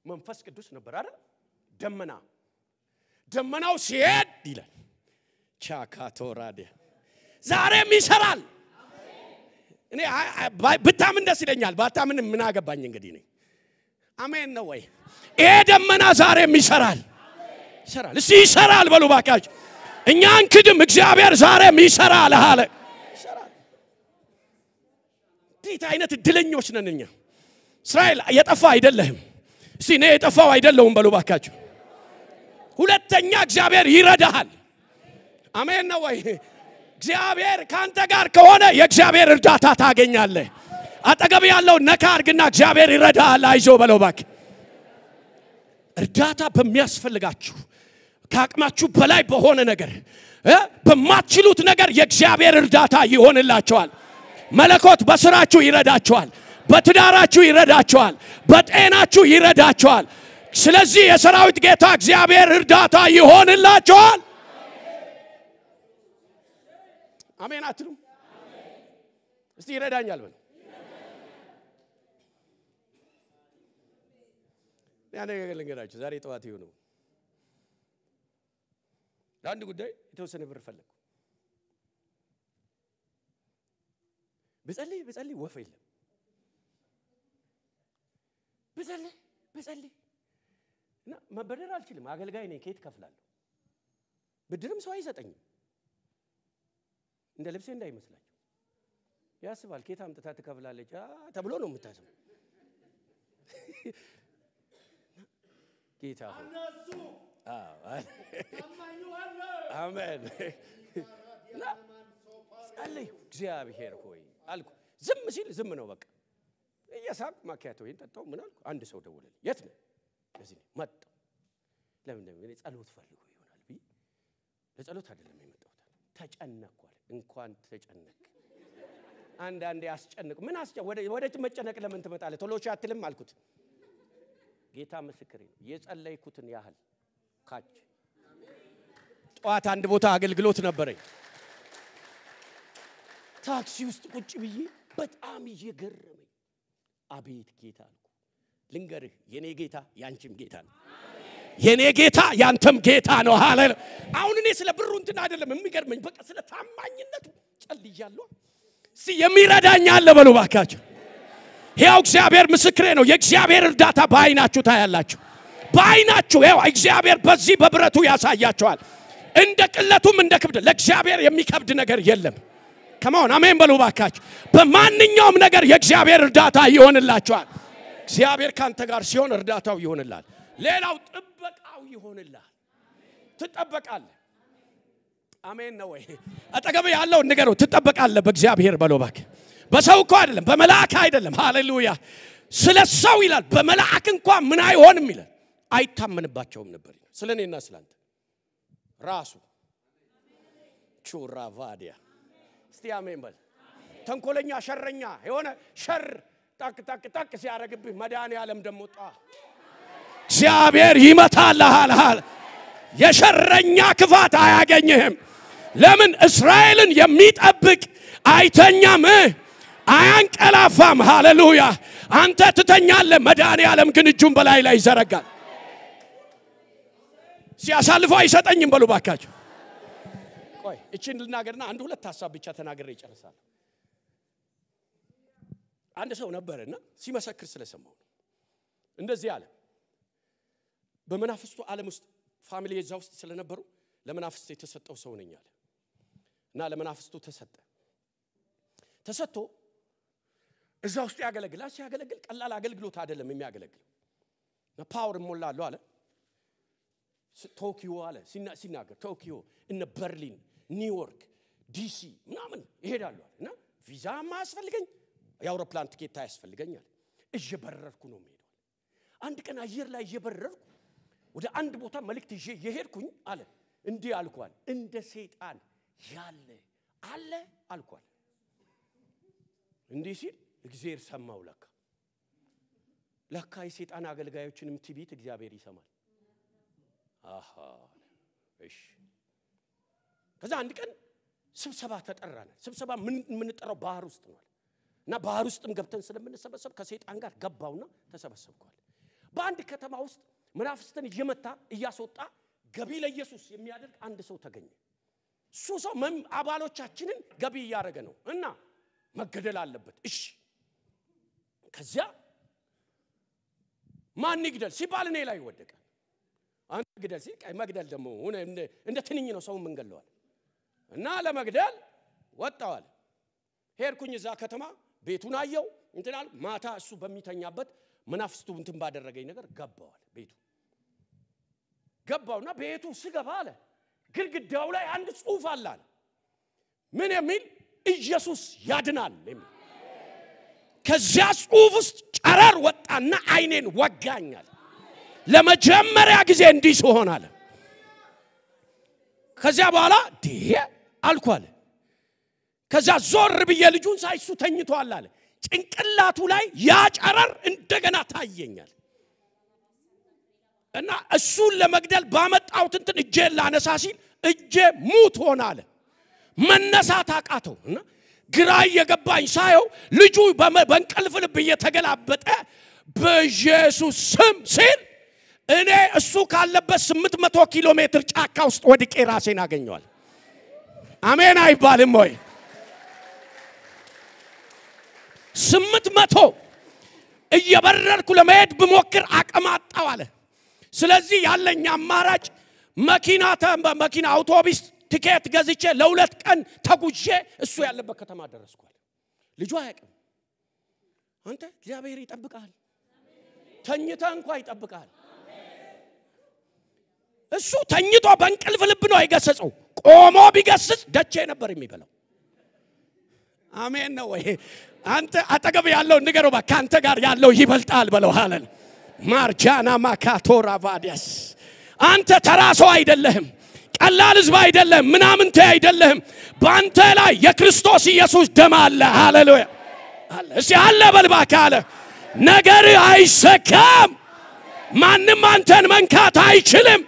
መንፈስ ቅዱስ ነበር አይደል? ደመና ደመናው ሲሄድ ይላል ቻካቶራዲያ ዛሬም ይሰራል። እኔ ብታምን ደስ ይለኛል። ባታምን ምን አገባኝ እንግዲህ ነኝ። አሜን ነው ወይ? ይሄ ደመና ዛሬም ይሰራል ይሰራል። እስቲ ይሰራል በሉ ባካችሁ። እኛ አንክድም። እግዚአብሔር ዛሬም ይሰራል አለ። እንዴት አይነት እድለኞች ነን እኛ። እስራኤል የጠፋ አይደለህም። እስቲ እኔ የጠፋው አይደለሁም በሉ ባካችሁ። ሁለተኛ እግዚአብሔር ይረዳሃል። አሜን ነው ወይ? እግዚአብሔር ከአንተ ጋር ከሆነ የእግዚአብሔር እርዳታ ታገኛለህ። አጠገብ ያለው ነካ አርግና እግዚአብሔር ይረዳሃል፣ አይዞ በለው እባክህ። እርዳታ በሚያስፈልጋችሁ ከአቅማችሁ በላይ በሆነ ነገር በማትችሉት ነገር የእግዚአብሔር እርዳታ ይሆንላቸዋል። መለኮት በስራችሁ ይረዳቸዋል፣ በትዳራችሁ ይረዳቸዋል፣ በጤናችሁ ይረዳቸዋል። ስለዚህ የሰራዊት ጌታ እግዚአብሔር እርዳታ ይሆንላቸዋል። አሜን አትሉ? እስቲ ይረዳኛል በል። ያን ልንገራችሁ። ዛሬ ጠዋት የሆነው ለአንድ ጉዳይ የተወሰነ ብር ፈለግኩ። ብጸልይ ብጸልይ ወፍ የለም። ብጸልይ ብጸልይ እና መበደር አልችልም። አገልጋይ ነኝ። ከየት ከፍላለሁ? ብድርም ሰው አይሰጠኝም። እንደ ልብሴ እንዳይመስላችሁ ያስባል። ኬት አምጥታ ትከፍላለች ተብሎ ነው የምታስበው። ጌታ አሜን። እግዚአብሔር ሆይ አልኩ። ዝም ሲል ዝም ነው በቃ እየሳቅ ማኪያቶ ይሄን ጠጣው። ምን አልኩ? አንድ ሰው ደወለል የት ነው እዚህ ነው መጣሁ። ለምን ለምን ጸሎት ፈልጎ ይሆናል ለጸሎት አይደለም የመጣሁት እንኳን ተጨነቅ። አንዳንዴ አስጨንቁ። ምን ወደ መጨነቅ ለምን ትመጣለህ? ቶሎች አትልም አልኩት። ጌታ ምስክሬ ነው። የጸለይኩትን ያህል ካች ጠዋት አንድ ቦታ አገልግሎት ነበረኝ። ታክሲ ውስጥ ቁጭ ብዬ በጣም እየገረመኝ አቤት ጌታ አልኩ። ልንገርህ፣ የኔ ጌታ ያንቺም ጌታ ነው። የኔ ጌታ ያንተም ጌታ ነው። ሃሌሉ አሁን እኔ ስለ ብሩ እንትን አይደለም የሚገርመኝ፣ በቃ ስለ ታማኝነቱ ጸልያለሁ። ሲ የሚረዳኝ አለ በሉ ባካቸው ያው እግዚአብሔር ምስክሬ ነው። የእግዚአብሔር እርዳታ በአይናችሁ ታያላችሁ። በአይናችሁ ያው እግዚአብሔር በዚህ በብረቱ ያሳያችኋል። እንደ ቅለቱም እንደ ክብድ ለእግዚአብሔር የሚከብድ ነገር የለም። ከማሆን አሜን በሉ ባካችሁ። በማንኛውም ነገር የእግዚአብሔር እርዳታ ይሆንላችኋል። እግዚአብሔር ካንተ ጋር ሲሆን እርዳታው ይሆንላል። ሌላው ጥብ ይሆንልሃል። ትጠበቃለህ። አሜን ነው ወይ? አጠገብ ያለው ንገረው። ትጠበቃለህ በእግዚአብሔር በለው እባክህ። በሰው እኮ አይደለም፣ በመላእክ አይደለም። ሃሌሉያ። ስለ ሰው ይላል። በመላእክ እንኳ ምን አይሆንም ይላል። አይታመንባቸውም ነበር ስለ እኔና ስላንተ ራሱ ቹራ ቫዲያ እስቲ አሜን በል። ተንኮለኛ ሸረኛ የሆነ ሸር ጠቅ ጠቅ ጠቅ ሲያደርግብህ መድኃኔ ዓለም ደግሞ ጧ እግዚአብሔር ይመታልሃል። የሸረኛ ክፋት አያገኝህም። ለምን እስራኤልን የሚጠብቅ አይተኛም፣ አያንቀላፋም። ሃሌሉያ! አንተ ትተኛለ መድኃኔ ዓለም ግን እጁን በላይ ላይ ይዘረጋል። ሲያሳልፈው አይሰጠኝም በሉ ባካቸው። ቆይ እቺን ልናገርና አንድ ሁለት ሀሳብ ብቻ ተናግሬ ይጨርሳል። አንድ ሰው ነበርና ሲመሰክር ስለሰማው እንደዚህ አለ በመናፍስቱ ዓለም ውስጥ ፋሚሊ የዛ ውስጥ ስለነበሩ ለመናፍስት የተሰጠው ሰው ነኝ አለ እና ለመናፍስቱ ተሰጠ ተሰጥቶ እዛ ውስጥ ያገለግላል ሲያገለግል ቀላል አገልግሎት አይደለም የሚያገለግለው ፓወር ሞላሉ አለ ቶኪዮ አለ ሲናገር ቶኪዮ እነ በርሊን ኒውዮርክ ዲሲ ምናምን ይሄዳሉ አለ እና ቪዛ ማያስፈልገኝ የአውሮፕላን ትኬታ ያስፈልገኛል እየበረርኩ ነው የሚሄደዋል አንድ ቀን አየር ላይ እየበረርኩ ወደ አንድ ቦታ መልእክት ይዤ የሄድኩኝ አለ እንዲህ አልኳል እንደ ሰይጣን ያለ አለ አልኳል እንዲህ ሲል እግዚአብሔር ሰማው ለካ ለካ የሰይጣን አገልጋዮችንም ትቢት እግዚአብሔር ይሰማል አሀ እሺ ከዛ አንድ ቀን ስብሰባ ተጠራነ ስብሰባ የምንጠራው ባህር ውስጥ ነው እና ባህር ውስጥም ገብተን ስለምንሰበሰብ ከሰይጣን ጋር ገባውና ተሰበሰብኳል በአንድ ከተማ ውስጥ መናፍስትን እየመታ እያስወጣ ገቢ ለኢየሱስ የሚያደርግ አንድ ሰው ተገኘ። እሱ ሰው አባሎቻችንን ገቢ እያደረገ ነው እና መገደል አለበት። እሺ፣ ከዚያ ማን ይግደል ሲባል እኔ ላይ ወደቀ። አንተ ግደል ሲል መግደል ደግሞ እንደ ትንኝ ነው ሰው ምንገለዋል እና ለመግደል ወጣዋል። ሄድኩኝ እዛ ከተማ ቤቱን አየው እንትናል። ማታ እሱ በሚተኛበት መናፍስቱ እንትን ባደረገኝ ነገር ገባዋል ቤቱ ገባውና ቤቱ ስገባ አለ ግድግዳው ላይ አንድ ጽሁፍ አለ አለ ምን የሚል ኢየሱስ ያድናል የሚል ከዚያ ጽሁፍ ውስጥ ጨረር ወጣና አይኔን ወጋኛል ለመጀመሪያ ጊዜ እንዲህ ሲሆን አለ ከዚያ በኋላ ዲሄ አልኩ አለ ከዚያ ዞር ብዬ ልጁን ሳይሱ ተኝቷል አለ ጭንቅላቱ ላይ ያ ጨረር እንደገና ታየኛል እና እሱን ለመግደል ባመጣሁት እንትን እጄ ላነሳ ሲል እጄ ሙት ሆነ አለ። መነሳት አቃተው እና ግራ እየገባኝ ሳየው ልጁ በእንቅልፍ ልብ እየተገላበጠ በኢየሱስ ስም ሲል እኔ እሱ ካለበት መቶ ኪሎ ሜትር ጫካ ውስጥ ወድቄ ራሴን አገኘዋል። አሜን አይባልም ወይ? ስምንት መቶ እየበረርኩ ለመሄድ ብሞክር አቀማጣው አለ። ስለዚህ ያለኝ አማራጭ መኪና መኪና አውቶቢስ ትኬት ገዝቼ ለሁለት ቀን ተጉዤ እሱ ያለበት ከተማ ደረስኳል። ልጁ አያቅም። አንተ እግዚአብሔር ይጠብቃል፣ ተኝተ እንኳ ይጠብቃል። እሱ ተኝቶ በእንቅልፍ ልብ ነው የገሰጸው። ቆሞ ቢገስጽ ደቼ ነበር የሚበለው አሜን ነው ወይ? አንተ አጠገብ ያለው ንገረው፣ ከአንተ ጋር ያለው ይበልጣል በለው። ሃሌሉያ ማርጃና ማካቶራ ቫዲያስ አንተ ተራ ሰው አይደለህም። ቀላል ህዝብ አይደለህም ምናምንቴ አይደለህም። በአንተ ላይ የክርስቶስ ኢየሱስ ደም አለ። ሃሌሉያ አለ። እስቲ አለ በልባ ካለ ነገር አይሰካም። ማንም አንተን መንካት አይችልም።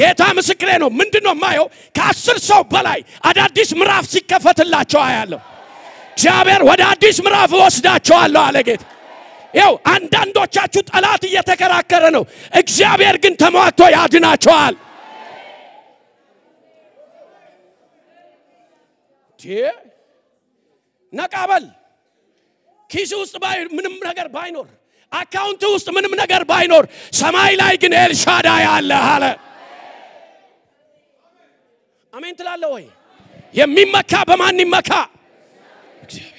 ጌታ ምስክሬ ነው። ምንድን ነው የማየው? ከአስር ሰው በላይ አዳዲስ ምዕራፍ ሲከፈትላቸው አያለሁ። እግዚአብሔር ወደ አዲስ ምዕራፍ ወስዳቸዋለሁ አለ ጌታ። ያው አንዳንዶቻችሁ ጠላት እየተከራከረ ነው። እግዚአብሔር ግን ተሟግቶ ያድናቸዋል። ነቃበል ኪስ ውስጥ ምንም ነገር ባይኖር አካውንት ውስጥ ምንም ነገር ባይኖር ሰማይ ላይ ግን ኤልሻዳይ አለ አለ። አሜን ትላለ ወይ? የሚመካ በማን ይመካ? እግዚአብሔር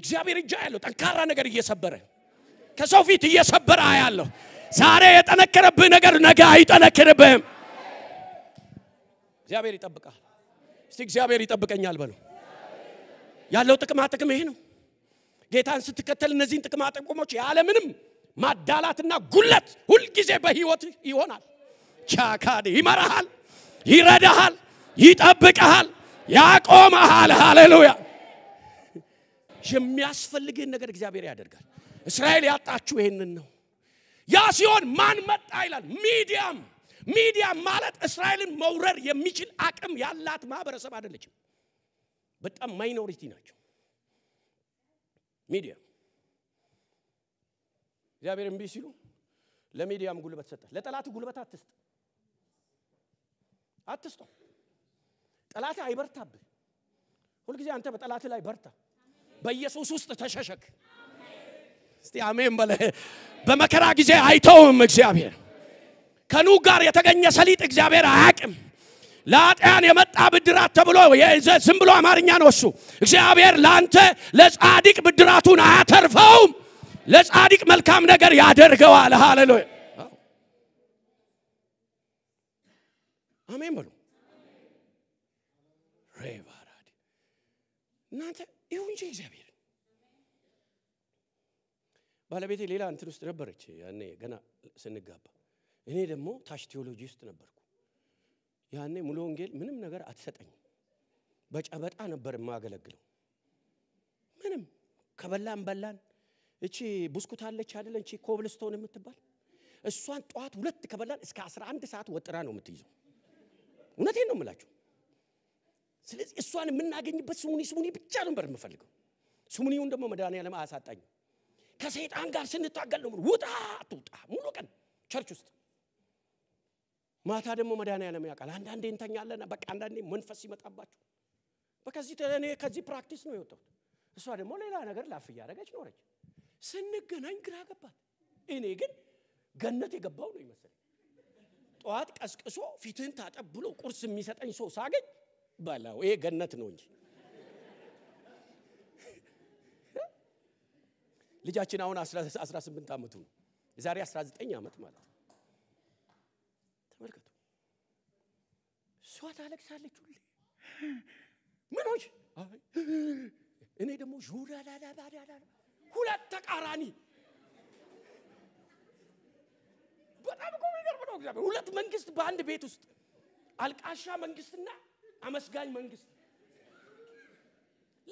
እግዚአብሔር እጃ ያለው ጠንካራ ነገር እየሰበረ ከሰው ፊት እየሰበረ አያለሁ። ዛሬ የጠነከረብህ ነገር ነገ አይጠነክርብህም። እግዚአብሔር ይጠብቃል። እስቲ እግዚአብሔር ይጠብቀኛል በለው። ያለው ጥቅማ ጥቅም ይሄ ነው። ጌታን ስትከተል እነዚህን ጥቅማ ጥቅሞች ያለምንም ማዳላትና ጉለት ሁልጊዜ በህይወት ይሆናል። ቻካድ ይመራሃል፣ ይረዳሃል፣ ይጠብቀሃል፣ ያቆመሃል። ሃሌሉያ የሚያስፈልግህን ነገር እግዚአብሔር ያደርጋል። እስራኤል ያጣችሁ ይሄንን ነው። ያ ሲሆን ማን መጣ ይላል? ሚዲያም። ሚዲያም ማለት እስራኤልን መውረር የሚችል አቅም ያላት ማህበረሰብ አይደለችም። በጣም ማይኖሪቲ ናቸው። ሚዲያ እግዚአብሔር እምቢ ሲሉ ለሚዲያም ጉልበት ሰጠ። ለጠላት ጉልበት አትስጥ፣ አትስጠው። ጠላት አይበርታብህ። ሁልጊዜ አንተ በጠላት ላይ በርታ። በኢየሱስ ውስጥ ተሸሸግ። እስቲ አሜን በለ። በመከራ ጊዜ አይተውም እግዚአብሔር። ከኑ ጋር የተገኘ ሰሊጥ እግዚአብሔር አያቅም። ለአጥያን የመጣ ብድራት ተብሎ ዝም ብሎ አማርኛ ነው እሱ። እግዚአብሔር ለአንተ ለጻድቅ ብድራቱን አያተርፈውም፣ ለጻድቅ መልካም ነገር ያደርገዋል። ሃሌሉያ አሜን በሉ። እናንተ ይኸው እንጂ እግዚአብሔር ባለቤቴ ሌላ እንትን ውስጥ ነበረች ያኔ ገና ስንጋባ እኔ ደግሞ ታች ቴዎሎጂ ውስጥ ነበርኩ ያኔ ሙሉ ወንጌል ምንም ነገር አትሰጠኝም በጨበጣ ነበር የማገለግለው ምንም ከበላን በላን እቺ ብስኩት አለች አደለ እቺ ኮብልስቶን የምትባል እሷን ጠዋት ሁለት ከበላን እስከ 11 ሰዓት ወጥራ ነው የምትይዘው እውነቴን ነው የምላችሁ ስለዚህ እሷን የምናገኝበት ስሙኒ ስሙኒ ብቻ ነበር የምፈልገው ስሙኒውን ደግሞ መድኒ ዓለም አያሳጣኝ ከሰይጣን ጋር ስንታገል ነው ውጣ ትውጣ ሙሉ ቀን ቸርች ውስጥ ማታ ደግሞ መድኒ ዓለም ያውቃል አንዳንዴ እንተኛለን በቃ አንዳንዴ መንፈስ ይመጣባቸው በከዚህ ተለኔ ከዚህ ፕራክቲስ ነው የወጣሁት እሷ ደግሞ ሌላ ነገር ላፍ እያደረገች ኖረች ስንገናኝ ግራ ገባት እኔ ግን ገነት የገባው ነው ይመስል ጠዋት ቀስቅሶ ፊትህን ታጠብ ብሎ ቁርስ የሚሰጠኝ ሰው ሳገኝ በላው። ይሄ ገነት ነው እንጂ ልጃችን አሁን 18 ዓመቱ ነው። የዛሬ 19 ዓመት ማለት ነው። ተመልከቱ። እሷ ታለቅሳለች ሁሌ ምኖች እኔ ደግሞ ሹዳዳዳዳዳ ሁለት ተቃራኒ በጣም እኮ የሚገርም ነው። እግዚአብሔር ሁለት መንግስት በአንድ ቤት ውስጥ አልቃሻ መንግስትና አመስጋኝ መንግስት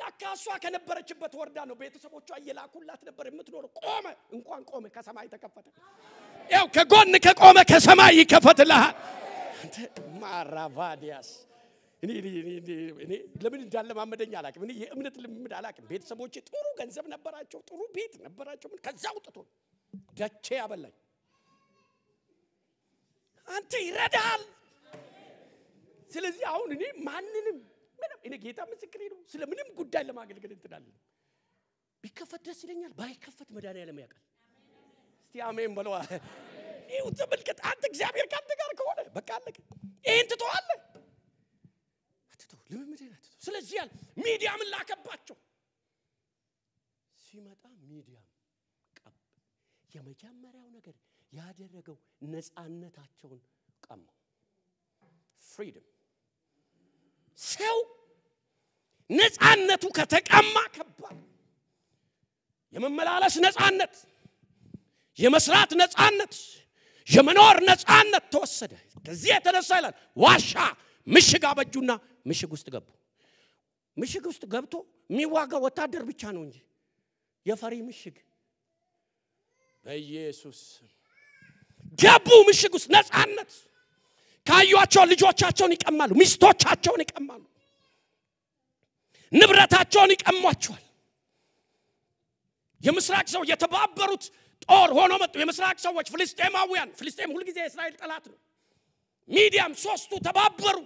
ላካሷ እሷ ከነበረችበት ወርዳ ነው ቤተሰቦቿ እየላኩላት ነበር የምትኖር ቆመ እንኳን ቆመ ከሰማይ ተከፈተ ያው ከጎን ከቆመ ከሰማይ ይከፈትልሃል ማራቫዲያስ እኔ ለምን እንዳለማመደኝ አላቅም እኔ የእምነት ልምምድ አላቅም ቤተሰቦች ጥሩ ገንዘብ ነበራቸው ጥሩ ቤት ነበራቸው ምን ከዛ አውጥቶ ደቼ ያበላኝ አንተ ይረዳል? ስለዚህ አሁን እኔ ማንንም ምንም እኔ ጌታ ምስክሬ ነው ስለ ምንም ጉዳይ ለማገልገል እንትናለን ቢከፈት ደስ ይለኛል ባይከፈት መድኃኒዓለም ያውቃል እስቲ አሜን በለዋ ይው ተመልከት አንተ እግዚአብሔር ከአንተ ጋር ከሆነ በቃ አለቀ ይህን ትተዋለህ አትተው ልምምድህን አትተው ስለዚህ ያል ሚዲያምን ላከባቸው ሲመጣ ሚዲያም ቀብ የመጀመሪያው ነገር ያደረገው ነፃነታቸውን ቀማው ፍሪደም ሰው ነፃነቱ ከተቀማ ከባድ የመመላለስ ነፃነት፣ የመስራት ነፃነት፣ የመኖር ነፃነት ተወሰደ። ከዚህ የተነሳ ይላል ዋሻ ምሽግ አበጁና ምሽግ ውስጥ ገቡ። ምሽግ ውስጥ ገብቶ የሚዋጋ ወታደር ብቻ ነው እንጂ የፈሪ ምሽግ በኢየሱስ ገቡ። ምሽግ ውስጥ ነፃነት ካዩአቸው ልጆቻቸውን ይቀማሉ፣ ሚስቶቻቸውን ይቀማሉ፣ ንብረታቸውን ይቀሟቸዋል። የምስራቅ ሰው የተባበሩት ጦር ሆኖ መጡ። የምስራቅ ሰዎች ፍልስጤማውያን፣ ፍልስጤም ሁልጊዜ የእስራኤል ጠላት ነው። ሚዲያም ሶስቱ ተባበሩ፣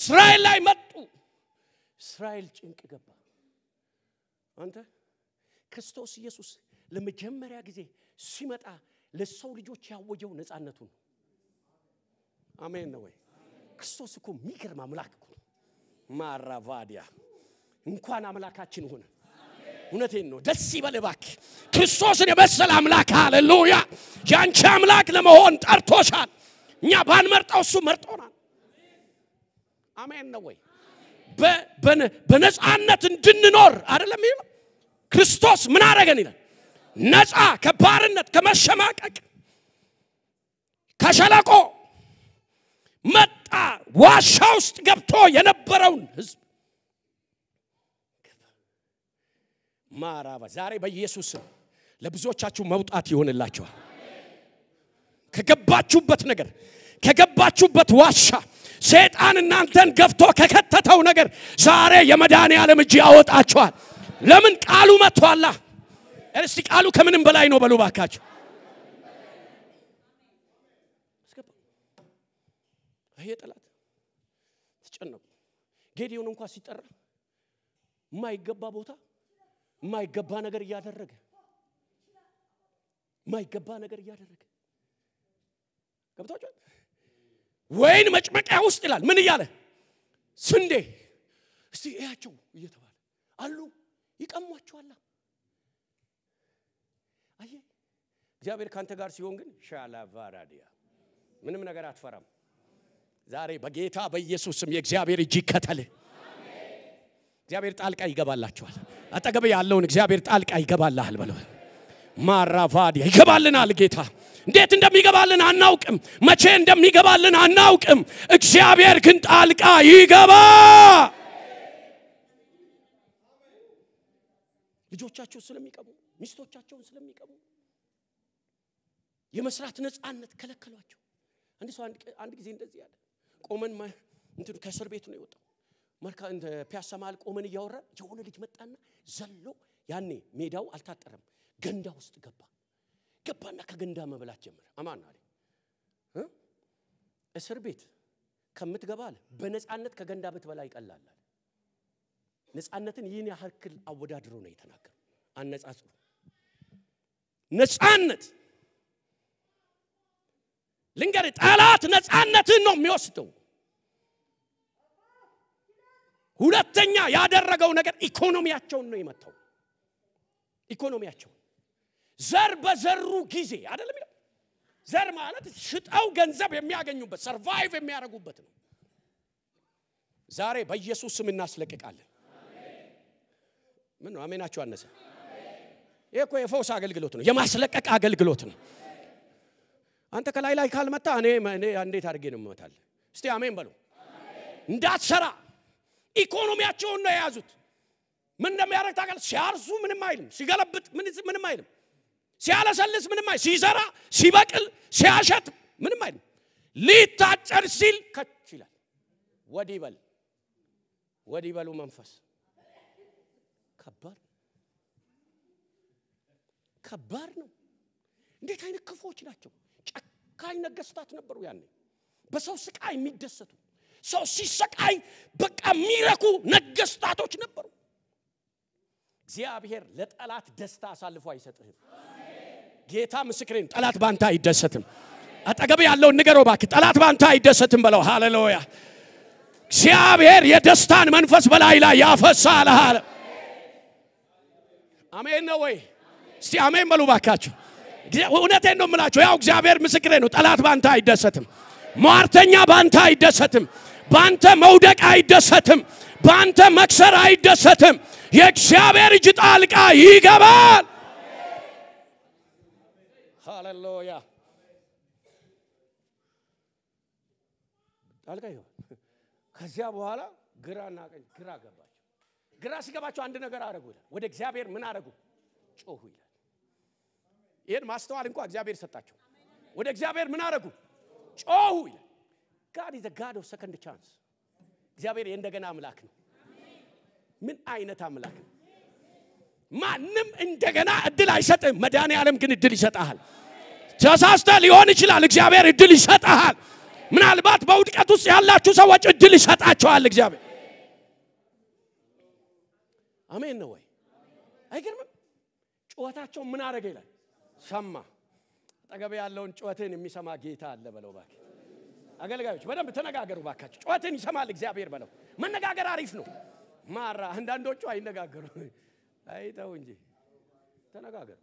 እስራኤል ላይ መጡ። እስራኤል ጭንቅ ገባ። አንተ ክርስቶስ ኢየሱስ ለመጀመሪያ ጊዜ ሲመጣ ለሰው ልጆች ያወጀው ነፃነቱን ነው። አሜን ነው ወይ? ክርስቶስ እኮ የሚገርም አምላክ እኮ ማራቫዲያ እንኳን አምላካችን ሆነ። እውነቴን ነው። ደስ ይበል ባክ ክርስቶስን የመሰለ አምላክ ሃሌሉያ። ያንቺ አምላክ ለመሆን ጠርቶሻል። እኛ ባንመርጠው እሱ መርጦናል። አሜን ነው ወይ? በነፃነት እንድንኖር አይደለም ይላል ክርስቶስ። ምን አደረገን ይላል? ነፃ ከባርነት ከመሸማቀቅ ከሸለቆ መጣ። ዋሻ ውስጥ ገብቶ የነበረውን ህዝብ ማራባ ዛሬ በኢየሱስ ለብዙዎቻችሁ መውጣት ይሆንላችኋል። ከገባችሁበት ነገር ከገባችሁበት ዋሻ ሰይጣን እናንተን ገፍቶ ከከተተው ነገር ዛሬ የመድኃኔ ዓለም እጅ ያወጣችኋል። ለምን ቃሉ መጥቷላ። እስቲ ቃሉ ከምንም በላይ ነው በሉ ይሄ ጠላት ተጨነቁ። ጌዲዮን እንኳ ሲጠራ የማይገባ ቦታ የማይገባ ነገር እያደረገ የማይገባ ነገር እያደረገ ገብቷቸዋል። ወይን መጭመቂያ ውስጥ ይላል። ምን እያለ ስንዴ እስቲ እያቸው እየተባለ አሉ ይቀሟቸዋላ። አየ እግዚአብሔር ከአንተ ጋር ሲሆን ግን ሻላቫራዲያ ምንም ነገር አትፈራም። ዛሬ በጌታ ስም የእግዚአብሔር እጅ ይከተል። እግዚአብሔር ጣልቃ ይገባላችኋል። አጠገብ ያለውን እግዚአብሔር ጣልቃ ይገባልሃል በለው። ማራቫዲያ ይገባልናል ጌታ። እንዴት እንደሚገባልን አናውቅም። መቼ እንደሚገባልን አናውቅም። እግዚአብሔር ግን ጣልቃ ይገባ። ልጆቻቸው ስለሚቀቡ፣ ሚስቶቻቸውን ስለሚቀሙ የመስራት ነፃነት ከለከሏቸው። አንድ ሰው አንድ ጊዜ እንደዚህ ያለ ቆመን እንትን ከእስር ቤቱ ነው የወጣው መርካ እንደ ፒያሳ መሃል ቆመን እያወራ የሆነ ልጅ መጣና ዘሎ ያኔ ሜዳው አልታጠረም ገንዳ ውስጥ ገባ ገባና ከገንዳ መብላት ጀመረ አማን አለ እስር ቤት ከምትገባ አለ በነፃነት ከገንዳ ብትበላ ይቀላል አለ ነፃነትን ይህን ያህል አወዳድሮ ነው የተናገረው አነጻጽሩ ነፃነት ልንገር ጠላት ነፃነትን ነው የሚወስደው ሁለተኛ ያደረገው ነገር ኢኮኖሚያቸውን ነው የመታው። ኢኮኖሚያቸውን ዘር በዘሩ ጊዜ አይደለም ይላል። ዘር ማለት ሽጠው ገንዘብ የሚያገኙበት ሰርቫይቭ የሚያደርጉበት ነው። ዛሬ በኢየሱስ ስም እናስለቅቃለን። ምን ነው አሜናችሁ አነሰ? ይህ እኮ የፈውስ አገልግሎት ነው፣ የማስለቀቅ አገልግሎት ነው። አንተ ከላይ ላይ ካልመጣ እኔ እንዴት አድርጌ ነው እመታለሁ? እስቲ አሜን በሉ። እንዳትሰራ ኢኮኖሚያቸውን ነው የያዙት። ምን እንደሚያደርግ ታውቃለህ? ሲያርሱ ምንም አይልም፣ ሲገለብጥ ምንም አይልም፣ ሲያለሰልስ ምንም አይልም፣ ሲዘራ፣ ሲበቅል፣ ሲያሸት ምንም አይልም። ሊታጨር ሲል ከች ይላል። ወዲህ በል በሉ መንፈስ ከባድ ከባድ ነው። እንዴት አይነት ክፎች ናቸው! ጨካኝ ነገስታት ነበሩ ያኔ በሰው ስቃይ የሚደሰቱ ሰው ሲሰቃይ በቃ የሚረኩ ነገስታቶች ነበሩ። እግዚአብሔር ለጠላት ደስታ አሳልፎ አይሰጥህም። ጌታ ምስክሬን፣ ጠላት ባንተ አይደሰትም። አጠገብ ያለውን ንገረው እባክህ፣ ጠላት ባንተ አይደሰትም በለው። ሃሌሉያ! እግዚአብሔር የደስታን መንፈስ በላይ ላይ ያፈሳል አለ። አሜን ነው ወይ? እስቲ አሜን በሉ ባካችሁ። እውነቴን ነው የምላችሁ። ያው እግዚአብሔር ምስክሬ ነው። ጠላት ባንተ አይደሰትም። ሟርተኛ ባንተ አይደሰትም። በአንተ መውደቅ አይደሰትም፣ በአንተ መክሰር አይደሰትም። የእግዚአብሔር እጅ ጣልቃ ይገባል። ሃሌሉያ ጣልቃ ይሆን። ከዚያ በኋላ ግራና ቀኝ ግራ ገባቸው። ግራ ሲገባቸው አንድ ነገር አረጉ ይላል። ወደ እግዚአብሔር ምን አረጉ? ጮሁ ይላል። ይህን ማስተዋል እንኳ እግዚአብሔር ሰጣቸው። ወደ እግዚአብሔር ምን አደረጉ? ጮሁ ይላል። ጋድ ኢዝ ጋድ ኦፍ ሰከንድ ቻንስ። እግዚአብሔር የእንደገና አምላክ ነው። ምን አይነት አምላክ ነው? ማንም እንደገና እድል አይሰጥም። መድኒ ዓለም ግን እድል ይሰጣል። ተሳስተ ሊሆን ይችላል። እግዚአብሔር እድል ይሰጣል። ምናልባት በውድቀት ውስጥ ያላችሁ ሰዎች እድል ይሰጣቸዋል እግዚአብሔር። አሜን ነው ወይ? አይገርምም? ጩኸታቸው ምን አደረገ ይላል ሰማ። አጠገቤ ያለውን ጩኸቴን የሚሰማ ጌታ አለ በለው እባክህ። አገልጋዮች በደንብ ተነጋገሩ ባካችሁ። ጨዋትን ይሰማል እግዚአብሔር በለው። መነጋገር አሪፍ ነው። ማራ አንዳንዶቹ አይነጋገሩ አይተው እንጂ ተነጋገሩ።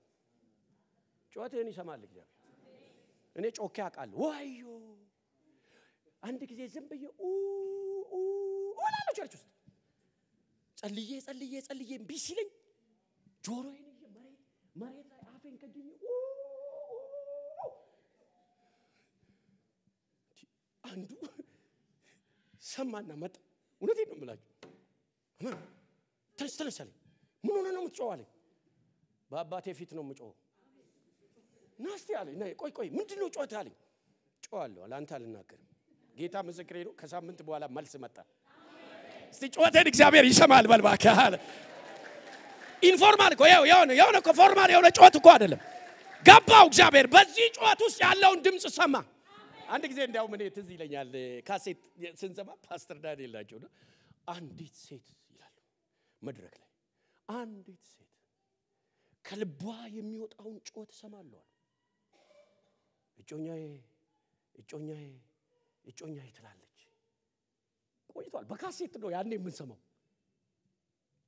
ጨዋትን ይሰማል እግዚአብሔር። እኔ ጮኬ አውቃለሁ። ዋዮ አንድ ጊዜ ዝም ብዬ ላለው ቸርች ውስጥ ጸልዬ ጸልዬ ጸልዬ እምቢ ሲለኝ ጆሮዬን መሬት መሬት አንዱ ሰማና መጣ። እውነቴን ነው የምላችሁ። ተነስ ተነስ አለኝ። ምን ሆነ ነው የምትጮኸው አለኝ። በአባቴ ፊት ነው የምጮኸው። ና አለኝ። ቆይ ቆይ ምንድን ነው ጮኸት አለኝ። ለአንተ አልናገርም። ጌታ ምስክሬ ነው። ከሳምንት በኋላ መልስ መጣ። እስቲ ጩኸቴን እግዚአብሔር ይሰማል። በልባክ ኢንፎርማል እኮ የሆነ የሆነ ፎርማል የሆነ ጩኸት እኮ አይደለም። ገባው እግዚአብሔር በዚህ ጩኸት ውስጥ ያለውን ድምፅ ሰማ። አንድ ጊዜ እንዲያውም እኔ ትዝ ይለኛል ካሴት ስንሰማ ፓስተር ዳን የላቸው ነው አንዲት ሴት ይላሉ መድረክ ላይ አንዲት ሴት ከልቧ የሚወጣውን ጩኸት ትሰማለዋል። እጮኛዬ እጮኛዬ እጮኛዬ ትላለች ቆይቷል በካሴት ነው ያኔ የምንሰማው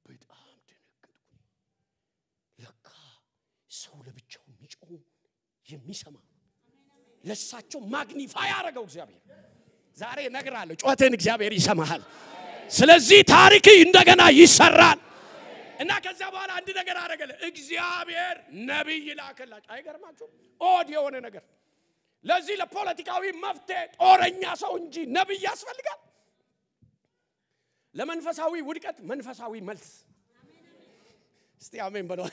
በጣም ደነገጥኩ ለካ ሰው ለብቻው የሚጮው የሚሰማ ለሳቸው ማግኒፋይ ያደረገው እግዚአብሔር ዛሬ እነግርሃለሁ፣ ጩኸትህን እግዚአብሔር ይሰማሃል። ስለዚህ ታሪክ እንደገና ይሰራል እና ከዛ በኋላ አንድ ነገር አደረገለ። እግዚአብሔር ነቢይ ላከላቸው። አይገርማችሁም? ኦድ የሆነ ነገር ለዚህ ለፖለቲካዊ መፍትሄ ጦረኛ ሰው እንጂ ነቢይ ያስፈልጋል። ለመንፈሳዊ ውድቀት መንፈሳዊ መልስ። እስቲ አሜን በለው።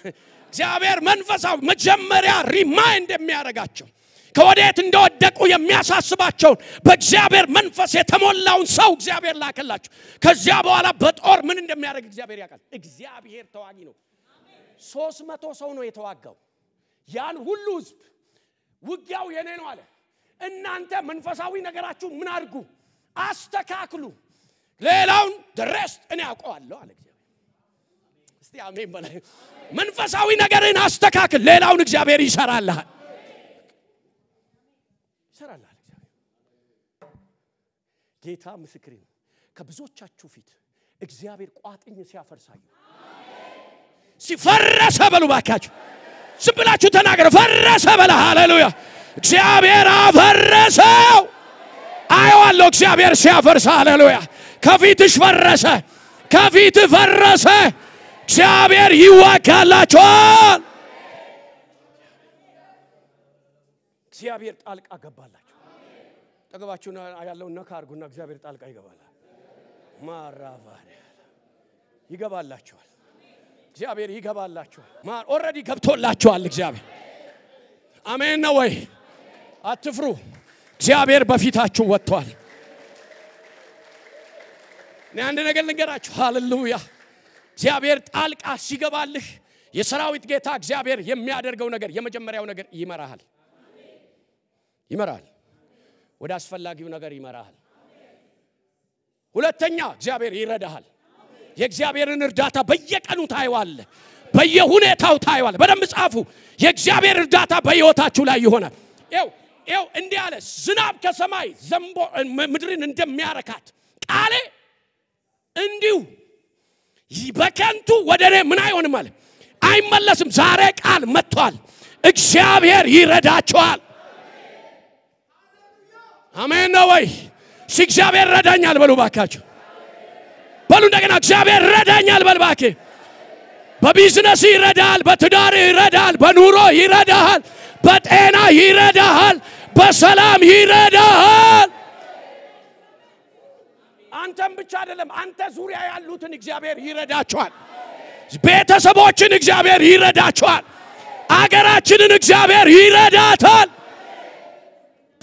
እግዚአብሔር መንፈሳዊ መጀመሪያ ሪማይንድ የሚያደርጋቸው ከወዴት እንደወደቁ የሚያሳስባቸውን በእግዚአብሔር መንፈስ የተሞላውን ሰው እግዚአብሔር ላከላችሁ። ከዚያ በኋላ በጦር ምን እንደሚያደርግ እግዚአብሔር ያውቃል። እግዚአብሔር ተዋጊ ነው። ሶስት መቶ ሰው ነው የተዋጋው። ያን ሁሉ ህዝብ ውጊያው የኔ ነው አለ። እናንተ መንፈሳዊ ነገራችሁ ምን አድርጉ፣ አስተካክሉ። ሌላውን ድረስ እኔ አውቀዋለሁ አለ እግዚአብሔር። እስቲ አሜን በላይ። መንፈሳዊ ነገርን አስተካክል፣ ሌላውን እግዚአብሔር ይሰራልሃል። ይሰራልሃል። እግዚአብሔር ጌታ ምስክሬ ነው። ከብዙዎቻችሁ ፊት እግዚአብሔር ቋጥኝ ሲያፈርሳዩ ሲፈረሰ በሉ ባካችሁ፣ ስብላችሁ ብላችሁ ተናገረ። ፈረሰ በለ ሃሌሉያ። እግዚአብሔር አፈረሰው። አየዋለሁ እግዚአብሔር ሲያፈርሰ። ሃሌሉያ። ከፊትሽ ፈረሰ፣ ከፊት ፈረሰ። እግዚአብሔር ይዋጋላቸዋል። እግዚአብሔር ጣልቃ ገባላችሁ። ጠገባችሁ ያለው ነካ አድርጉና እግዚአብሔር ጣልቃ ይገባል። ማራቫሪያ ይገባላችኋል። እግዚአብሔር ይገባላችኋል። ማር ኦልሬዲ ገብቶላችኋል። እግዚአብሔር አሜን ነው ወይ? አትፍሩ። እግዚአብሔር በፊታችሁ ወጥቷል። እኔ አንድ ነገር ልንገራችሁ። ሃሌሉያ! እግዚአብሔር ጣልቃ ሲገባልህ የሰራዊት ጌታ እግዚአብሔር የሚያደርገው ነገር የመጀመሪያው ነገር ይመራሃል። ይመራል። ወደ አስፈላጊው ነገር ይመራሃል። ሁለተኛ እግዚአብሔር ይረዳሃል። የእግዚአብሔርን እርዳታ በየቀኑ ታየዋለ፣ በየሁኔታው ታየዋለ። በደንብ ጻፉ። የእግዚአብሔር እርዳታ በሕይወታችሁ ላይ ይሆናል። ው ው እንዲህ አለ ዝናብ ከሰማይ ዘንቦ ምድርን እንደሚያረካት ቃሌ እንዲሁ በከንቱ ወደ እኔ ምን አይሆንም አለ አይመለስም። ዛሬ ቃል መጥቷል። እግዚአብሔር ይረዳቸዋል። አሜን ነው ወይ? እሺ እግዚአብሔር ረዳኛል በሉ ባካችሁ። በሉ እንደገና እግዚአብሔር ረዳኛል በል ባኬ። በቢዝነስ ይረዳል፣ በትዳር ይረዳል በኑሮ ይረዳሃል፣ በጤና ይረዳሃል፣ በሰላም ይረዳሃል። አንተም ብቻ አይደለም፣ አንተ ዙሪያ ያሉትን እግዚአብሔር ይረዳቸዋል። ቤተሰቦችን እግዚአብሔር ይረዳቸዋል። አገራችንን እግዚአብሔር ይረዳታል።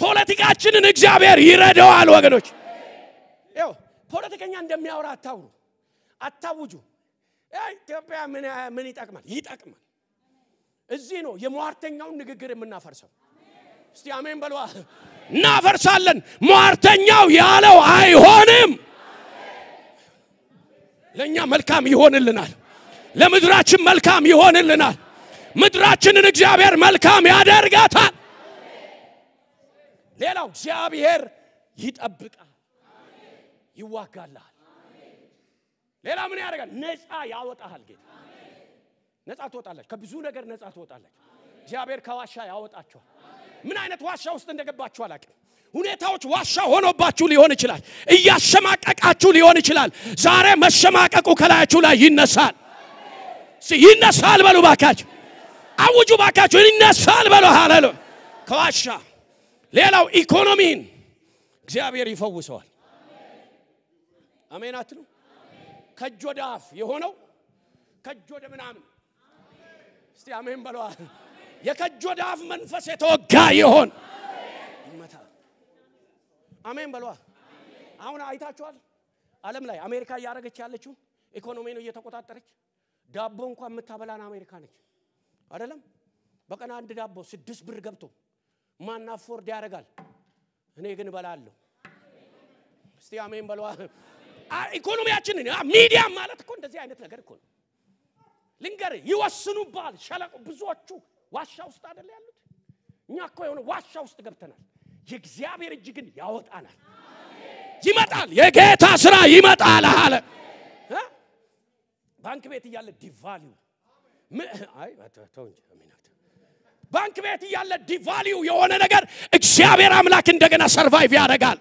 ፖለቲካችንን እግዚአብሔር ይረዳዋል ወገኖች ው ፖለቲከኛ እንደሚያወራ አታውሩ አታውጁ ኢትዮጵያ ምን ይጠቅማል ይጠቅማል እዚህ ነው የሟርተኛውን ንግግር የምናፈርሰው እስቲ አሜን በሏ እናፈርሳለን ሟርተኛው ያለው አይሆንም ለእኛ መልካም ይሆንልናል ለምድራችን መልካም ይሆንልናል ምድራችንን እግዚአብሔር መልካም ያደርጋታል ነው እግዚአብሔር ይጠብቃል ይዋጋልሃል ሌላ ምን ያደርጋል ነፃ ያወጣሃል ጌታ ነፃ ትወጣለች ከብዙ ነገር ነፃ ትወጣለች እግዚአብሔር ከዋሻ ያወጣቸዋል ምን አይነት ዋሻ ውስጥ እንደገባችሁ አላቅም ሁኔታዎች ዋሻ ሆኖባችሁ ሊሆን ይችላል እያሸማቀቃችሁ ሊሆን ይችላል ዛሬ መሸማቀቁ ከላያችሁ ላይ ይነሳል ይነሳል በሉ ባካችሁ አውጁ ባካችሁ ይነሳል በሉ ሃሌሉያ ከዋሻ ሌላው ኢኮኖሚን እግዚአብሔር ይፈውሰዋል። አሜን አትሉ? ከእጅ ወደ አፍ የሆነው ከእጅ ወደ ምናምን እስቲ አሜን በለዋል። የከእጅ ወደ አፍ መንፈስ የተወጋ ይሆን ይመታ። አሜን በለዋል። አሁን አይታችኋል። ዓለም ላይ አሜሪካ እያደረገች ያለችው ኢኮኖሚ ነው እየተቆጣጠረች ዳቦ እንኳን የምታበላን አሜሪካ ነች አይደለም። በቀን አንድ ዳቦ ስድስት ብር ገብቶ ማን አፎርድ ያደርጋል? እኔ ግን በላለሁ እስቲ አሜን በለዋ። ኢኮኖሚያችንን ሚዲያ ማለት እኮ እንደዚህ አይነት ነገር እኮ ነው። ልንገር ይወስኑባል። ሸለቁ ብዙዎቹ ዋሻ ውስጥ አይደለ ያሉት? እኛ እኮ የሆነ ዋሻ ውስጥ ገብተናል። የእግዚአብሔር እጅ ግን ያወጣናል። ይመጣል፣ የጌታ ስራ ይመጣል አለ። ባንክ ቤት እያለ ዲቫሊዩ አይ ተው እንጂ ባንክ ቤት እያለ ዲቫሊው የሆነ ነገር እግዚአብሔር አምላክ እንደገና ሰርቫይቭ ያደርጋል።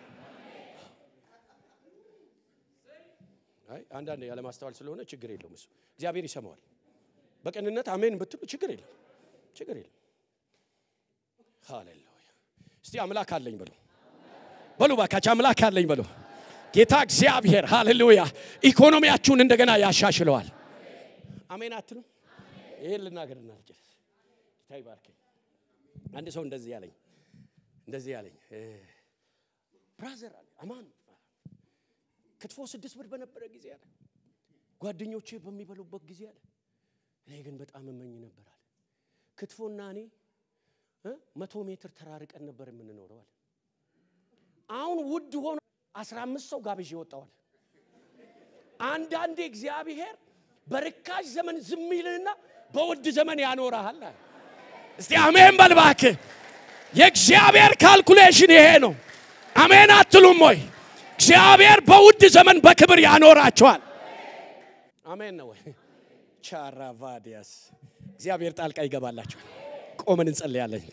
አንዳንድ ያለማስተዋል ስለሆነ ችግር የለውም እሱ እግዚአብሔር ይሰማዋል። በቅንነት አሜን ብትሉ ችግር የለም፣ ችግር የለም። ሃሌሉያ። እስቲ አምላክ አለኝ በሉ በሉ ባካች አምላክ አለኝ በሉ። ጌታ እግዚአብሔር ሃሌሉያ ኢኮኖሚያችሁን እንደገና ያሻሽለዋል። አሜን አትሉ? ይሄን ልናገር እናርጨስ ጌታ ይባርከኝ። አንድ ሰው እንደዚህ ያለኝ እንደዚህ ያለኝ ብራዘር አለ አማን ክትፎ ስድስት ብር በነበረ ጊዜ አለ ጓደኞቼ በሚበሉበት ጊዜ አለ እኔ ግን በጣም እመኝ ነበር አለ ክትፎና እኔ መቶ ሜትር ተራርቀን ነበር የምንኖረው አለ አሁን ውድ ሆኖ አስራ አምስት ሰው ጋብዥ ይወጣዋል አንዳንዴ እግዚአብሔር በርካሽ ዘመን ዝም ይልንና በውድ ዘመን ያኖረሃል አለ እስቲ አሜን በልባክ። የእግዚአብሔር ካልኩሌሽን ይሄ ነው። አሜን አትሉም ወይ? እግዚአብሔር በውድ ዘመን በክብር ያኖራቸዋል። አሜን ነው ወይ? ቻራቫዲያስ እግዚአብሔር ጣልቃ ይገባላቸው። ቆመን እንጸልያለን።